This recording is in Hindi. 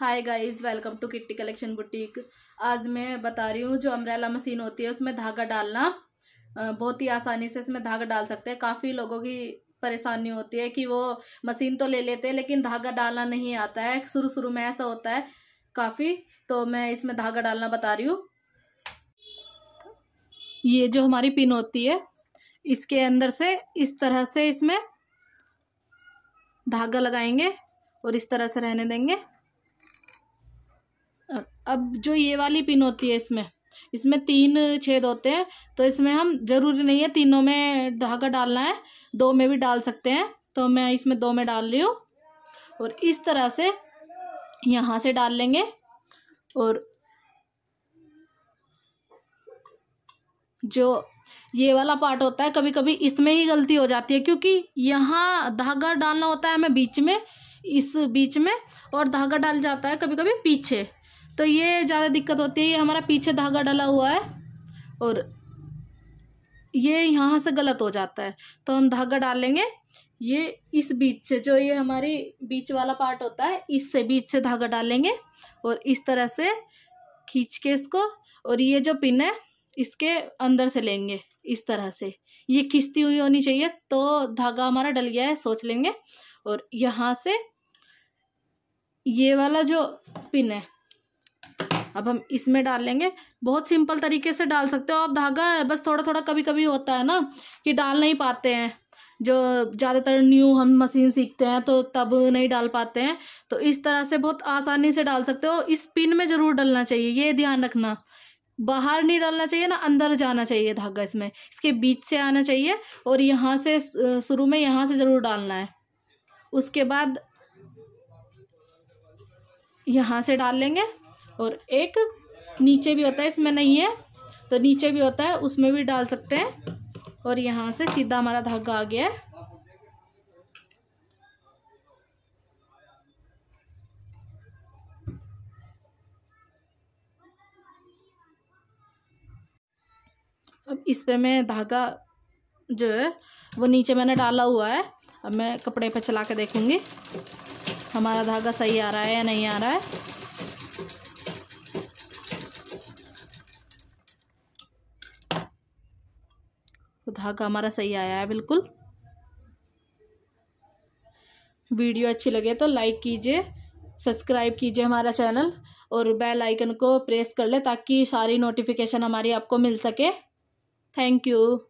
hi guys welcome to Kitty Collection Boutique आज मैं बता रही हूँ जो अम्ब्रेला मशीन होती है उसमें धागा डालना बहुत ही आसानी से इसमें धागा डाल सकते हैं काफ़ी लोगों की परेशानी होती है कि वो मशीन तो ले लेते हैं लेकिन धागा डालना नहीं आता है शुरू शुरू में ऐसा होता है काफ़ी तो मैं इसमें धागा डालना बता रही हूँ ये जो हमारी पिन होती है इसके अंदर से इस तरह से इसमें धागा लगाएंगे और इस तरह से रहने देंगे अब जो ये वाली पिन होती है इसमें इसमें तीन छेद होते हैं तो इसमें हम ज़रूरी नहीं है तीनों में धागा डालना है दो में भी डाल सकते हैं तो मैं इसमें दो में डाल रही हूँ और इस तरह से यहाँ से डाल लेंगे और जो ये वाला पार्ट होता है कभी कभी इसमें ही गलती हो जाती है क्योंकि यहाँ धागा डालना होता है हमें बीच में इस बीच में और धागा डाल जाता है कभी कभी पीछे तो ये ज़्यादा दिक्कत होती है ये हमारा पीछे धागा डला हुआ है और ये यहाँ से गलत हो जाता है तो हम धागा डालेंगे ये इस बीच से जो ये हमारी बीच वाला पार्ट होता है इससे बीच से धागा डालेंगे और इस तरह से खींच के इसको और ये जो पिन है इसके अंदर से लेंगे इस तरह से ये खींचती हुई होनी चाहिए तो धागा हमारा डल गया है सोच लेंगे और यहाँ से ये वाला जो पिन है अब हम इसमें डाल लेंगे बहुत सिंपल तरीके से डाल सकते हो आप धागा बस थोड़ा थोड़ा कभी कभी होता है ना कि डाल नहीं पाते हैं जो ज़्यादातर न्यू हम मशीन सीखते हैं तो तब नहीं डाल पाते हैं तो इस तरह से बहुत आसानी से डाल सकते हो इस पिन में ज़रूर डालना चाहिए ये ध्यान रखना बाहर नहीं डालना चाहिए ना अंदर जाना चाहिए धागा इसमें इसके बीच से आना चाहिए और यहाँ से शुरू में यहाँ से ज़रूर डालना है उसके बाद यहाँ से डाल लेंगे और एक नीचे भी होता है इसमें नहीं है तो नीचे भी होता है उसमें भी डाल सकते हैं और यहाँ से सीधा हमारा धागा आ गया है अब इस पे मैं धागा जो है वो नीचे मैंने डाला हुआ है अब मैं कपड़े पे चला के देखूँगी हमारा धागा सही आ रहा है या नहीं आ रहा है तो धागा हाँ, हमारा सही आया है बिल्कुल वीडियो अच्छी लगे तो लाइक कीजिए सब्सक्राइब कीजिए हमारा चैनल और बेल आइकन को प्रेस कर ले ताकि सारी नोटिफिकेशन हमारी आपको मिल सके थैंक यू